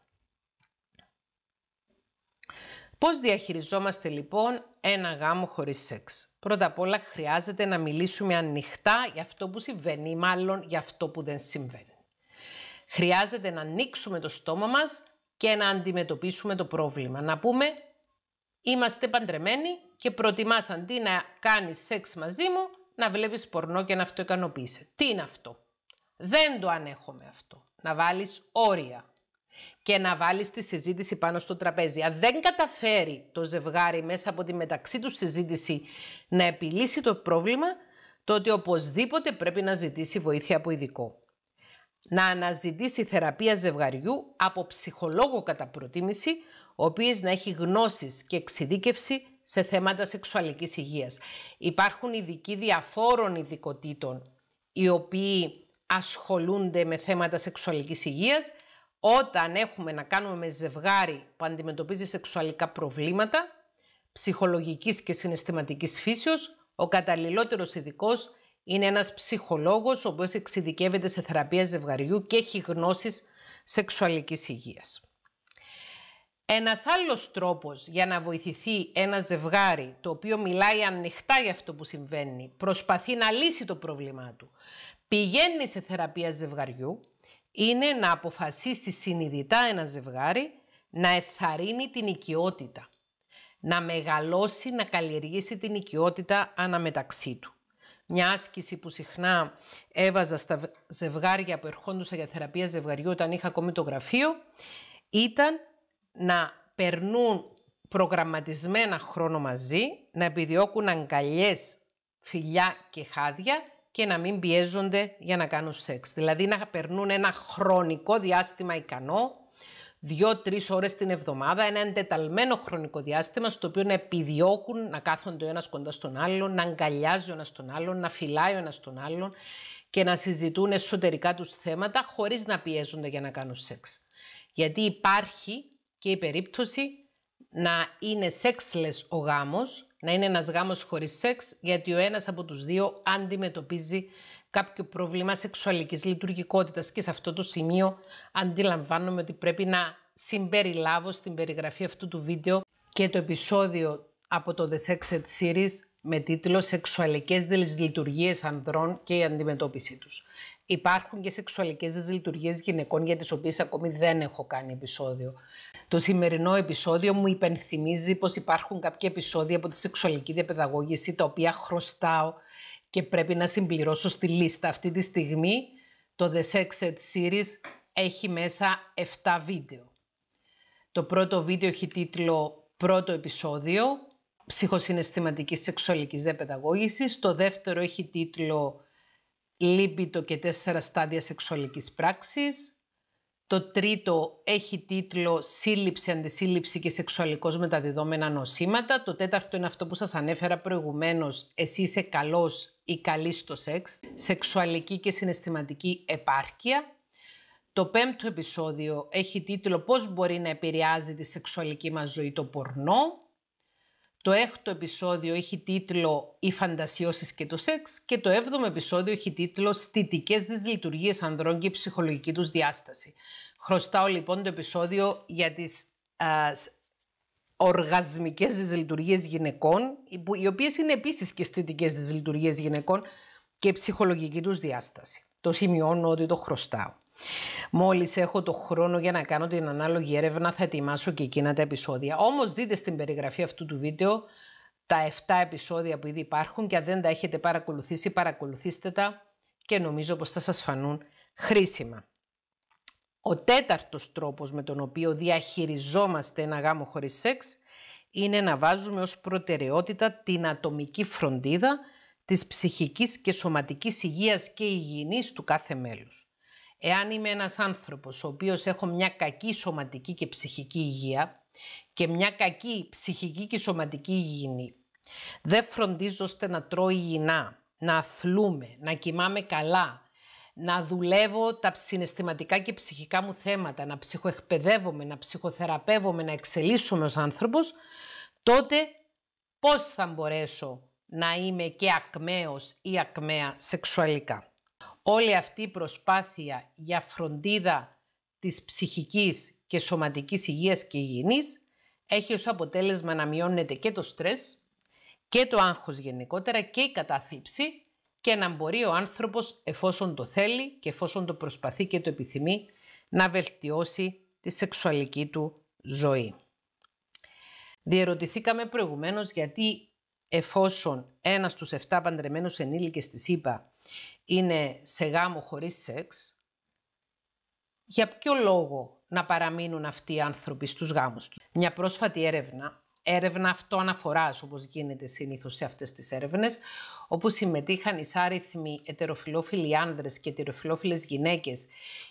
Πώς διαχειριζόμαστε λοιπόν ένα γάμο χωρίς σεξ. Πρώτα απ' όλα χρειάζεται να μιλήσουμε ανοιχτά για αυτό που συμβαίνει ή μάλλον για αυτό που δεν συμβαίνει. Χρειάζεται να ανοίξουμε το στόμα μας και να αντιμετωπίσουμε το πρόβλημα. Να πούμε Είμαστε παντρεμένοι και προτιμάς αντί να κάνεις σεξ μαζί μου, να βλέπεις πορνό και να αυτοικανοποιείσαι. Τι είναι αυτό. Δεν το ανέχομαι αυτό. Να βάλεις όρια και να βάλεις τη συζήτηση πάνω στο τραπέζι. Αν δεν καταφέρει το ζευγάρι μέσα από τη μεταξύ του συζήτηση να επιλύσει το πρόβλημα, τότε οπωσδήποτε πρέπει να ζητήσει βοήθεια από ειδικό να αναζητήσει θεραπεία ζευγαριού από ψυχολόγο κατά προτίμηση, ο οποίος να έχει γνώσεις και εξειδίκευση σε θέματα σεξουαλικής υγείας. Υπάρχουν ειδικοί διαφόρων ειδικοτήτων οι οποίοι ασχολούνται με θέματα σεξουαλικής υγείας. Όταν έχουμε να κάνουμε με ζευγάρι που αντιμετωπίζει σεξουαλικά προβλήματα, ψυχολογικής και συναισθηματικής φύσεως, ο καταλληλότερος ειδικός είναι ένας ψυχολόγος ο οποίος εξειδικεύεται σε θεραπεία ζευγαριού και έχει γνώσεις σεξουαλικής υγείας. Ένας άλλος τρόπος για να βοηθηθεί ένα ζευγάρι το οποίο μιλάει ανοιχτά για αυτό που συμβαίνει, προσπαθεί να λύσει το πρόβλημά του, πηγαίνει σε θεραπεία ζευγαριού, είναι να αποφασίσει συνειδητά ένα ζευγάρι να εθαρρύνει την οικειότητα, να μεγαλώσει, να καλλιεργήσει την οικειότητα αναμεταξύ του μια άσκηση που συχνά έβαζα στα ζευγάρια που ερχόντουσα για θεραπεία ζευγαριού όταν είχα ακόμη το γραφείο, ήταν να περνούν προγραμματισμένα χρόνο μαζί, να επιδιώκουν αγκαλιές, φιλιά και χάδια και να μην πιέζονται για να κάνουν σεξ. Δηλαδή να περνούν ένα χρονικό διάστημα ικανό δύο-τρει ώρες την εβδομάδα, ένα εντεταλμένο χρονικό διάστημα, στο οποίο να επιδιώκουν να κάθονται ο ένας κοντά στον άλλον, να αγκαλιάζει ο ένας τον άλλον, να φυλάει ο ένας τον άλλον και να συζητούν εσωτερικά τους θέματα χωρίς να πιέζονται για να κάνουν σεξ. Γιατί υπάρχει και η περίπτωση να είναι σεξλες ο γάμος, να είναι ένας γάμος χωρίς σεξ, γιατί ο ένας από τους δύο αντιμετωπίζει κάποιο πρόβλημα σεξουαλικής λειτουργικότητας και σε αυτό το σημείο αντιλαμβάνομαι ότι πρέπει να συμπεριλάβω στην περιγραφή αυτού του βίντεο και το επεισόδιο από το The Sex Ed Series με τίτλο «Σεξουαλικές δυσλειτουργίες ανδρών και η αντιμετώπιση τους». Υπάρχουν και σεξουαλικές δυσλειτουργίες γυναικών για τις οποίες ακόμη δεν έχω κάνει επεισόδιο. Το σημερινό επεισόδιο μου υπενθυμίζει πως υπάρχουν κάποια επεισόδια από τη σεξουαλική διαπαιδαγώγηση τα οποία χρωστάω και πρέπει να συμπληρώσω στη λίστα. Αυτή τη στιγμή το The Sex Series έχει μέσα 7 βίντεο. Το πρώτο βίντεο έχει τίτλο «Πρώτο επεισόδιο», ψυχοσυναισθηματική σεξουαλική δεπαιδαγώγησης. Το δεύτερο έχει τίτλο «Λύπητο και τέσσερα στάδια σεξουαλικής πράξης». Το τρίτο έχει τίτλο «Σύλληψη, αντισύλληψη και σεξουαλικώς μεταδιδόμενα νοσήματα». Το τέταρτο είναι αυτό που σας ανέφερα προηγουμένως, Εσύ είσαι καλός ή καλή στο σεξ, σεξουαλική και συναισθηματική επάρκεια. Το πέμπτο επεισόδιο έχει τίτλο «Πώς μπορεί να επηρεάζει τη σεξουαλική μας ζωή το πορνό». Το έκτο επεισόδιο έχει τίτλο «Οι φαντασιώσεις και το σεξ» και το έβδομο επεισόδιο έχει τίτλο «Στιτικές δυσλειτουργίες ανδρών και η ψυχολογική τους διάσταση». Χρωστάω λοιπόν το επεισόδιο για τις ε, οργασμικές δυσλειτουργίες γυναικών, οι οποίες είναι επίσης και αισθητικές δυσλειτουργίες γυναικών και ψυχολογική τους διάσταση. Το σημειώνω ότι το χρωστάω. Μόλις έχω το χρόνο για να κάνω την ανάλογη έρευνα θα ετοιμάσω και εκείνα τα επεισόδια. Όμως δείτε στην περιγραφή αυτού του βίντεο τα 7 επεισόδια που ήδη υπάρχουν και αν δεν τα έχετε παρακολουθήσει παρακολουθήστε τα και νομίζω πως θα σας φανούν χρήσιμα. Ο τέταρτος τρόπος με τον οποίο διαχειριζόμαστε ένα γάμο χωρίς σεξ είναι να βάζουμε ως προτεραιότητα την ατομική φροντίδα της ψυχικής και σωματικής υγείας και υγιεινής του κάθε μέλους. Εάν είμαι ένας άνθρωπος ο οποίος έχω μια κακή σωματική και ψυχική υγεία και μια κακή ψυχική και σωματική υγιεινή, δεν φροντίζω ώστε να τρώω υγιεινά, να αθλούμε, να κοιμάμαι καλά, να δουλεύω τα συναισθηματικά και ψυχικά μου θέματα, να ψυχοεκπαιδεύομαι, να ψυχοθεραπεύομαι, να εξελίσσομαι ως άνθρωπος, τότε πώς θα μπορέσω να είμαι και ακμαίος ή ακμαία σεξουαλικά. Όλη αυτή η προσπάθεια για φροντίδα της ψυχικής και σωματικής υγείας και υγιεινής έχει ως αποτέλεσμα να μειώνεται και το στρες και το άγχος γενικότερα και η κατάθλιψη και να μπορεί ο άνθρωπος εφόσον το θέλει και εφόσον το προσπαθεί και το επιθυμεί να βελτιώσει τη σεξουαλική του ζωή. Διερωτηθήκαμε προηγουμένως γιατί εφόσον ένας στους 7 παντρεμένους ενήλικες της είπα είναι σε γάμο χωρίς σεξ, για ποιο λόγο να παραμείνουν αυτοί οι άνθρωποι στους γάμους τους. Μια πρόσφατη έρευνα έρευνα αυτοαναφοράς, όπως γίνεται συνήθως σε αυτές τις έρευνες, όπου συμμετείχαν άριθμοι ετεροφιλόφιλοι άνδρες και ετεροφιλόφιλες γυναίκες,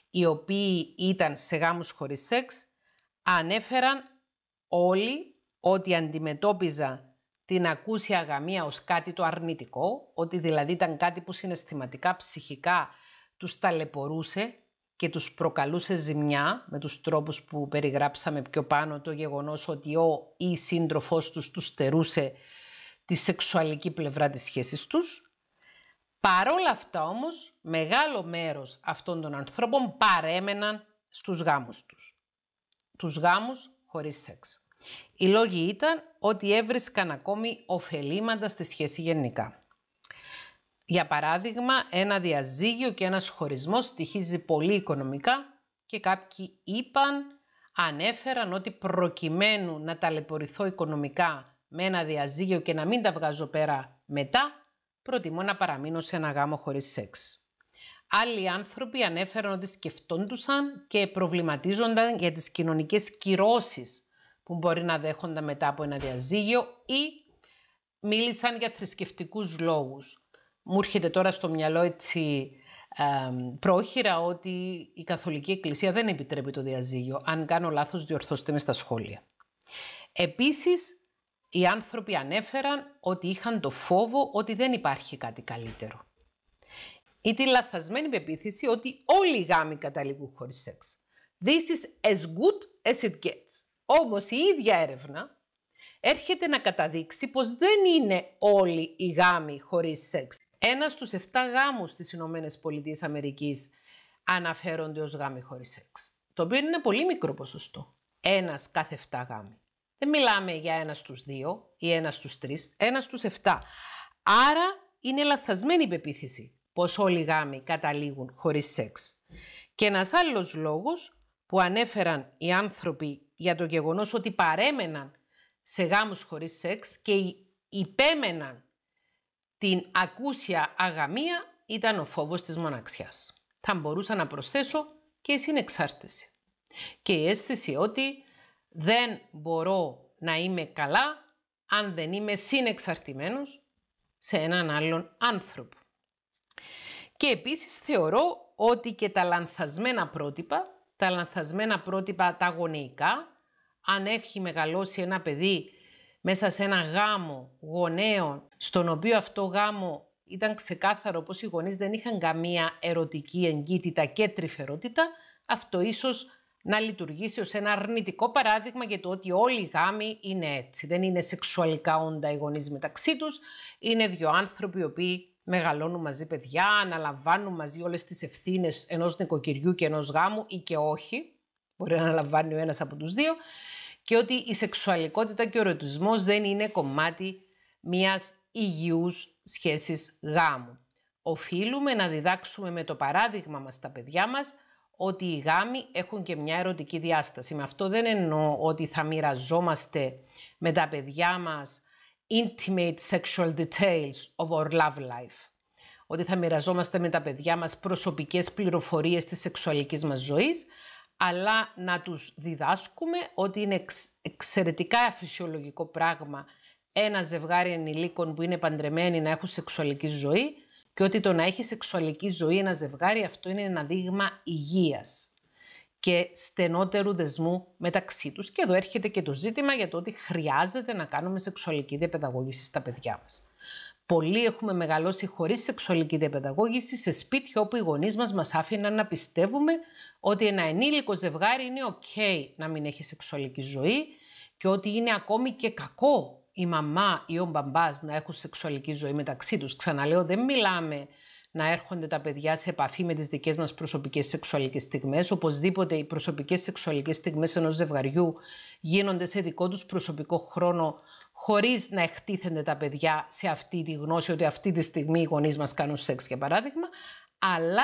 οι οποίοι ήταν σε γάμους χωρίς σεξ, ανέφεραν όλοι ότι αντιμετώπιζα την ακούσια αγαμία ως κάτι το αρνητικό, ότι δηλαδή ήταν κάτι που συναισθηματικά, ψυχικά τους ταλαιπωρούσε και τους προκαλούσε ζημιά με τους τρόπους που περιγράψαμε πιο πάνω το γεγονός ότι ο ή σύντροφός τους τους στερούσε τη σεξουαλική πλευρά της σχέσης τους. Παρόλα αυτά όμως μεγάλο μέρος αυτών των ανθρώπων παρέμεναν στους γάμους τους. Τους γάμους χωρίς σεξ. Οι λόγοι ήταν ότι έβρισκαν ακόμη ωφελήματα στη σχέση γενικά. Για παράδειγμα, ένα διαζύγιο και ένας χωρισμός στοιχίζει πολύ οικονομικά και κάποιοι είπαν, ανέφεραν ότι προκειμένου να ταλαιπωρηθώ οικονομικά με ένα διαζύγιο και να μην τα βγάζω πέρα μετά, προτιμώ να παραμείνω σε ένα γάμο χωρίς σεξ. Άλλοι άνθρωποι ανέφεραν ότι σκεφτόντουσαν και προβληματίζονταν για τις κοινωνικές κυρώσεις που μπορεί να δέχονταν μετά από ένα διαζύγιο ή μίλησαν για θρησκευτικούς λόγους μου έρχεται τώρα στο μυαλό έτσι πρόχειρα ότι η Καθολική Εκκλησία δεν επιτρέπει το διαζύγιο. Αν κάνω λάθος διορθώστε με στα σχόλια. Επίσης, οι άνθρωποι ανέφεραν ότι είχαν το φόβο ότι δεν υπάρχει κάτι καλύτερο. Ή τη λαθασμένη πεποίθηση ότι όλοι οι γάμοι καταλήγουν χωρίς σεξ. This is as good as it gets. Όμως η ίδια έρευνα έρχεται να καταδείξει πως δεν είναι όλοι οι γάμοι χωρίς σεξ. Ένα στους 7 γάμους στις ΗΠΑ Αμερικής αναφέρονται ως γάμοι χωρίς σεξ. Το οποίο είναι πολύ μικρό ποσοστό. Ένας κάθε 7 γάμοι. Δεν μιλάμε για ένα στους 2 ή ένα στους 3, ένα στους 7. Άρα είναι λαθασμένη η πεποίθηση πως όλοι οι γάμοι καταλήγουν χωρίς σεξ. Και ένας άλλος λόγος που ανέφεραν οι άνθρωποι για το γεγονός ότι παρέμεναν σε γάμους χωρίς σεξ και υπέμεναν την ακούσια αγαμία ήταν ο φόβος της μοναξιάς. Θα μπορούσα να προσθέσω και η συνεξάρτηση. Και η αίσθηση ότι δεν μπορώ να είμαι καλά αν δεν είμαι συνεξαρτημένος σε έναν άλλον άνθρωπο. Και επίσης θεωρώ ότι και τα λανθασμένα πρότυπα, τα λανθασμένα πρότυπα τα γονεϊκά, αν έχει μεγαλώσει ένα παιδί μέσα σε ένα γάμο γονέων, στον οποίο αυτό γάμο ήταν ξεκάθαρο πως οι γονείς δεν είχαν καμία ερωτική εγκύτητα και τρυφερότητα, αυτό ίσως να λειτουργήσει ως ένα αρνητικό παράδειγμα για το ότι όλοι οι γάμοι είναι έτσι. Δεν είναι σεξουαλικά όντα οι γονείς μεταξύ τους, είναι δύο άνθρωποι οι οποίοι μεγαλώνουν μαζί παιδιά, αναλαμβάνουν μαζί όλες τις ευθύνες ενός νοικοκυριού και ενός γάμου ή και όχι, μπορεί να αναλαμβάνει ο ένας από τους δύο και ότι η σεξουαλικότητα και ο ερωτισμός δεν είναι κομμάτι μιας υγιούς σχέσης γάμου. Οφείλουμε να διδάξουμε με το παράδειγμα μας τα παιδιά μας ότι οι γάμοι έχουν και μια ερωτική διάσταση. Με αυτό δεν εννοώ ότι θα μοιραζόμαστε με τα παιδιά μας intimate sexual details of our love life. Ότι θα μοιραζόμαστε με τα παιδιά μας προσωπικές πληροφορίες της σεξουαλικής μας ζωής, αλλά να τους διδάσκουμε ότι είναι εξαιρετικά φυσιολογικό πράγμα ένα ζευγάρι ενηλίκων που είναι παντρεμένοι να έχουν σεξουαλική ζωή και ότι το να έχει σεξουαλική ζωή ένα ζευγάρι αυτό είναι ένα δείγμα υγείας και στενότερου δεσμού μεταξύ τους. Και εδώ έρχεται και το ζήτημα για το ότι χρειάζεται να κάνουμε σεξουαλική διαπαιδαγώγηση στα παιδιά μας. Πολλοί έχουμε μεγαλώσει χωρίς σεξουαλική διαπαιδαγώγηση σε σπίτια όπου οι γονείς μας μας άφηναν να πιστεύουμε ότι ένα ενήλικο ζευγάρι είναι OK να μην έχει σεξουαλική ζωή και ότι είναι ακόμη και κακό η μαμά ή ο μπαμπάς να έχουν σεξουαλική ζωή μεταξύ τους. Ξαναλέω, δεν μιλάμε να έρχονται τα παιδιά σε επαφή με τις δικές μας προσωπικές σεξουαλικές στιγμές. Οπωσδήποτε οι προσωπικές σεξουαλικές στιγμές ενός ζευγαριού γίνονται σε δικό τους προσωπικό χρόνο χωρίς να εκτίθενται τα παιδιά σε αυτή τη γνώση ότι αυτή τη στιγμή οι γονείς μας κάνουν σεξ για παράδειγμα, αλλά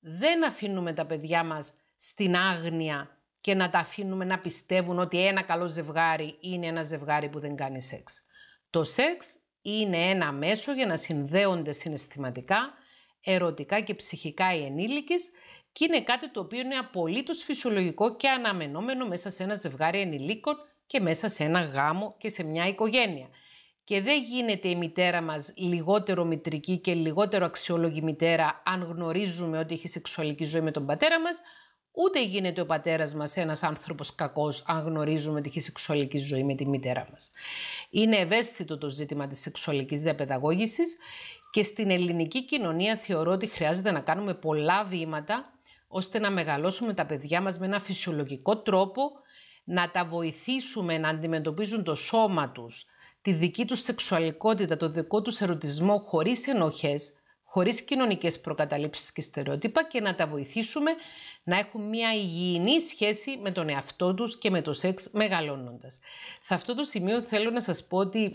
δεν αφήνουμε τα παιδιά μας στην άγνοια και να τα αφήνουμε να πιστεύουν ότι ένα καλό ζευγάρι είναι ένα ζευγάρι που δεν κάνει σεξ. Το σεξ είναι ένα μέσο για να συνδέονται συναισθηματικά, ερωτικά και ψυχικά οι ενήλικες και είναι κάτι το οποίο είναι απολύτως φυσιολογικό και αναμενόμενο μέσα σε ένα ζευγάρι ενηλίκων και μέσα σε ένα γάμο και σε μια οικογένεια. Και δεν γίνεται η μητέρα μας λιγότερο μητρική και λιγότερο αξιόλογη μητέρα αν γνωρίζουμε ότι έχει σεξουαλική ζωή με τον πατέρα μας, ούτε γίνεται ο πατέρας μας ένας άνθρωπος κακός αν γνωρίζουμε ότι έχει σεξουαλική ζωή με τη μητέρα μας. Είναι ευαίσθητο το ζήτημα της σεξουαλικής διαπαιδαγώγησης και στην ελληνική κοινωνία θεωρώ ότι χρειάζεται να κάνουμε πολλά βήματα ώστε να μεγαλώσουμε τα παιδιά μας με ένα φυσιολογικό τρόπο να τα βοηθήσουμε να αντιμετωπίζουν το σώμα τους, τη δική τους σεξουαλικότητα, το δικό τους ερωτισμό χωρίς ενοχές, χωρίς κοινωνικές προκαταλήψεις και στερεότυπα και να τα βοηθήσουμε να έχουν μια υγιεινή σχέση με τον εαυτό τους και με το σεξ μεγαλώνοντας. Σε αυτό το σημείο θέλω να σας πω ότι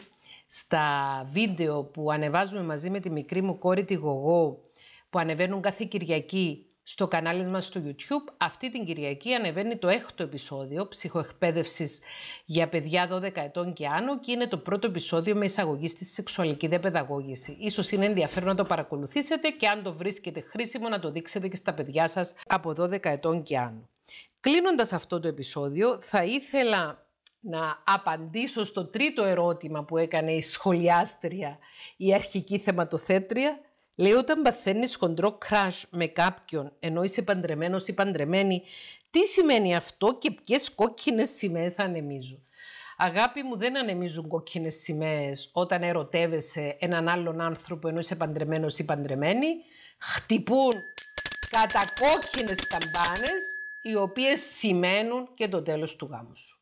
στα βίντεο που ανεβάζουμε μαζί με τη μικρή μου κόρη τη Γογό, που ανεβαίνουν κάθε Κυριακή στο κανάλι μας στο YouTube. Αυτή την Κυριακή ανεβαίνει το έκτο επεισόδιο ψυχοεκπαίδευσης για παιδιά 12 ετών και άνω και είναι το πρώτο επεισόδιο με εισαγωγή στη σεξουαλική διαπαιδαγώγηση. Ίσως είναι ενδιαφέρον να το παρακολουθήσετε και αν το βρίσκετε χρήσιμο να το δείξετε και στα παιδιά σας από 12 ετών και άνω. Κλείνοντας αυτό το επεισόδιο, θα ήθελα να απαντήσω στο τρίτο ερώτημα που έκανε η σχολιάστρια, η αρχική θεματοθέτρια, Λέει όταν παθαίνεις χοντρό crash με κάποιον ενώ είσαι παντρεμένος ή παντρεμένη, τι σημαίνει αυτό και ποιες κόκκινες σημαίες ανεμίζουν. Αγάπη μου, δεν ανεμίζουν κόκκινες σημαίες όταν ερωτεύεσαι έναν άλλον άνθρωπο ενώ είσαι παντρεμένος ή παντρεμένη. Χτυπούν κατακόκκινε καμπάνες, οι οποίες σημαίνουν και το τέλος του γάμου σου.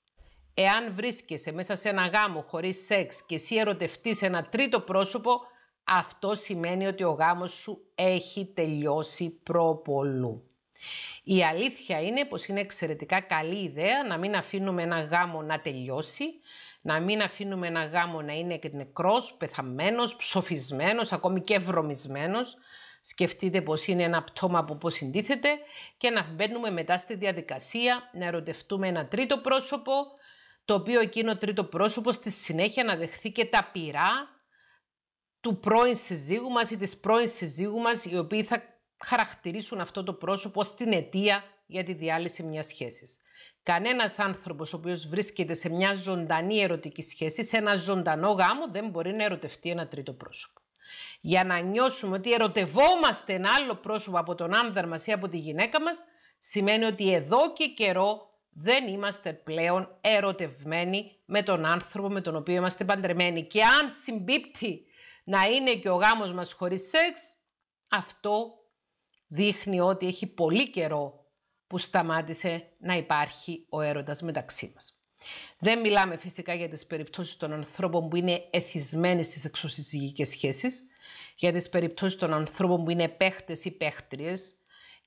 Εάν βρίσκεσαι μέσα σε ένα γάμο χωρίς σεξ και εσύ ερωτευτείς ένα τρίτο πρόσωπο, αυτό σημαίνει ότι ο γάμος σου έχει τελειώσει προπολού. Η αλήθεια είναι πως είναι εξαιρετικά καλή ιδέα να μην αφήνουμε ένα γάμο να τελειώσει, να μην αφήνουμε ένα γάμο να είναι νεκρός, πεθαμένος, ψοφισμένος, ακόμη και βρωμισμένος. Σκεφτείτε πως είναι ένα πτώμα που πώς συντίθεται και να μπαίνουμε μετά στη διαδικασία να ερωτευτούμε ένα τρίτο πρόσωπο, το οποίο εκείνο τρίτο πρόσωπο στη συνέχεια να δεχθεί και τα πειρά του πρώην συζύγου μας ή της πρώην συζύγου μας, οι οποίοι θα χαρακτηρίσουν αυτό το πρόσωπο ως την αιτία για τη διάλυση μιας σχέσης. Κανένας άνθρωπος ο οποίος βρίσκεται σε μια ζωντανή ερωτική σχέση, σε ένα ζωντανό γάμο, δεν μπορεί να ερωτευτεί ένα τρίτο πρόσωπο. Για να νιώσουμε ότι ερωτευόμαστε ένα άλλο πρόσωπο από τον άνδρα μας ή από τη γυναίκα μας, σημαίνει ότι εδώ και καιρό δεν είμαστε πλέον ερωτευμένοι με τον άνθρωπο με τον οποίο είμαστε παντρεμένοι. Και αν συμπίπτει να είναι και ο γάμος μας χωρίς σεξ, αυτό δείχνει ότι έχει πολύ καιρό που σταμάτησε να υπάρχει ο έρωτας μεταξύ μας. Δεν μιλάμε φυσικά για τις περιπτώσεις των ανθρώπων που είναι εθισμένοι στις εξωσυζυγικές σχέσεις, για τις περιπτώσεις των ανθρώπων που είναι παίχτες ή παίχτριες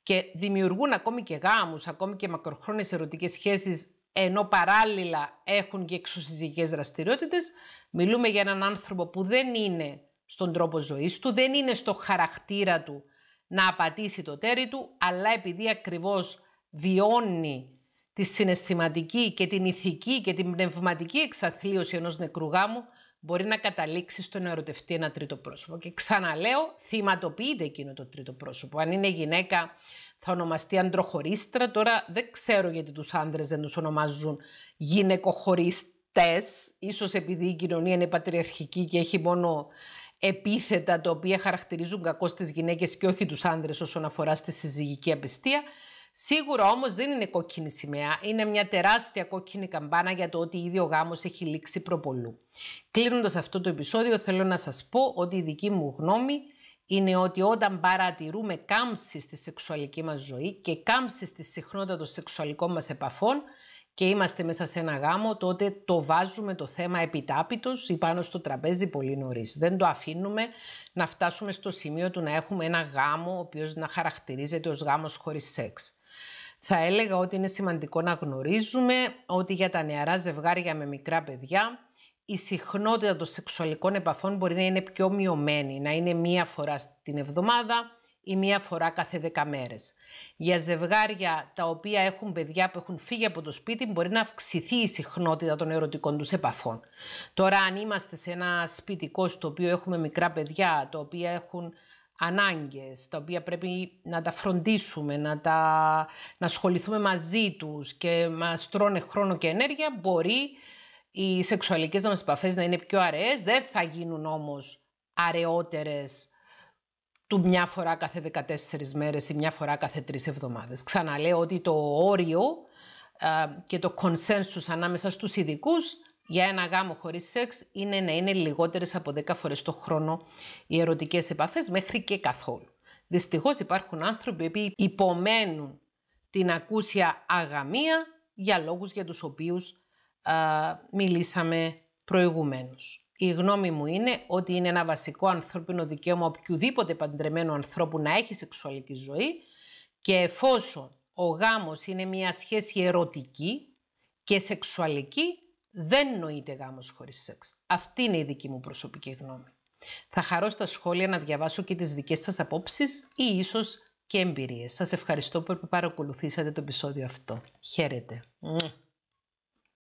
και δημιουργούν ακόμη και γάμους, ακόμη και μακροχρόνιες ερωτικές σχέσεις ενώ παράλληλα έχουν και εξωσυζυγικές δραστηριότητες, μιλούμε για έναν άνθρωπο που δεν είναι στον τρόπο ζωής του, δεν είναι στο χαρακτήρα του να απατήσει το τέρι του, αλλά επειδή ακριβώς βιώνει τη συναισθηματική και την ηθική και την πνευματική εξαθλίωση ενός νεκρού γάμου, μπορεί να καταλήξει στον να ένα τρίτο πρόσωπο. Και ξαναλέω, θυματοποιείται εκείνο το τρίτο πρόσωπο. Αν είναι γυναίκα, θα ονομαστεί αντροχωρίστρα. Τώρα δεν ξέρω γιατί τους άνδρες δεν τους ονομάζουν γυναικοχωρίστες. Ίσως επειδή η κοινωνία είναι πατριαρχική και έχει μόνο επίθετα τα οποία χαρακτηρίζουν κακό τις γυναίκες και όχι τους άνδρες όσον αφορά στη συζυγική απιστία. Σίγουρα όμως δεν είναι κόκκινη σημαία, είναι μια τεράστια κόκκινη καμπάνα για το ότι ήδη ο γάμος έχει λήξει προπολού. Κλείνοντας αυτό το επεισόδιο θέλω να σας πω ότι η δική μου γνώμη είναι ότι όταν παρατηρούμε κάμψη στη σεξουαλική μας ζωή και κάμψη στη συχνότητα των σεξουαλικών μας επαφών, και είμαστε μέσα σε ένα γάμο, τότε το βάζουμε το θέμα επιτάπητος ή πάνω στο τραπέζι πολύ νωρίς. Δεν το αφήνουμε να φτάσουμε στο σημείο του να έχουμε ένα γάμο ο οποίος να χαρακτηρίζεται ως γάμος χωρίς σεξ. Θα έλεγα ότι είναι σημαντικό να γνωρίζουμε ότι για τα νεαρά ζευγάρια με μικρά παιδιά η συχνότητα των σεξουαλικών επαφών μπορεί να είναι πιο μειωμένη, να είναι μία φορά την εβδομάδα, ή μία φορά κάθε 10 μέρες. Για ζευγάρια τα οποία έχουν παιδιά που έχουν φύγει από το σπίτι μπορεί να αυξηθεί η συχνότητα των ερωτικών τους επαφών. Τώρα αν είμαστε σε ένα σπιτικό στο οποίο έχουμε μικρά παιδιά τα οποία να αυξηθει η συχνοτητα των ερωτικων του επαφων τωρα αν ανάγκες, τα οποία πρέπει να τα φροντίσουμε, να, τα, να ασχοληθούμε μαζί τους και μας τρώνε χρόνο και ενέργεια, μπορεί οι σεξουαλικές μας επαφές να είναι πιο αραιές, δεν θα γίνουν όμως αραιότερες του μια φορά κάθε 14 μέρες ή μια φορά κάθε τρεις εβδομάδες. Ξαναλέω ότι το όριο και το consensus ανάμεσα στους ειδικούς για ένα γάμο χωρίς σεξ είναι να είναι λιγότερες από 10 φορές το χρόνο οι ερωτικές επαφές μέχρι και καθόλου. Δυστυχώς υπάρχουν άνθρωποι που υπομένουν την ακούσια αγαμία για λόγους για τους οποίους α, μιλήσαμε προηγουμένως. Η γνώμη μου είναι ότι είναι ένα βασικό ανθρώπινο δικαίωμα οποιοδήποτε παντρεμένο ανθρώπου να έχει σεξουαλική ζωή και εφόσον ο γάμος είναι μια σχέση ερωτική και σεξουαλική, δεν νοείται γάμος χωρίς σεξ. Αυτή είναι η δική μου προσωπική γνώμη. Θα χαρώ στα σχόλια να διαβάσω και τις δικές σας απόψεις ή ίσως και εμπειρίες. Σας ευχαριστώ που παρακολουθήσατε το επεισόδιο αυτό. Χαίρετε.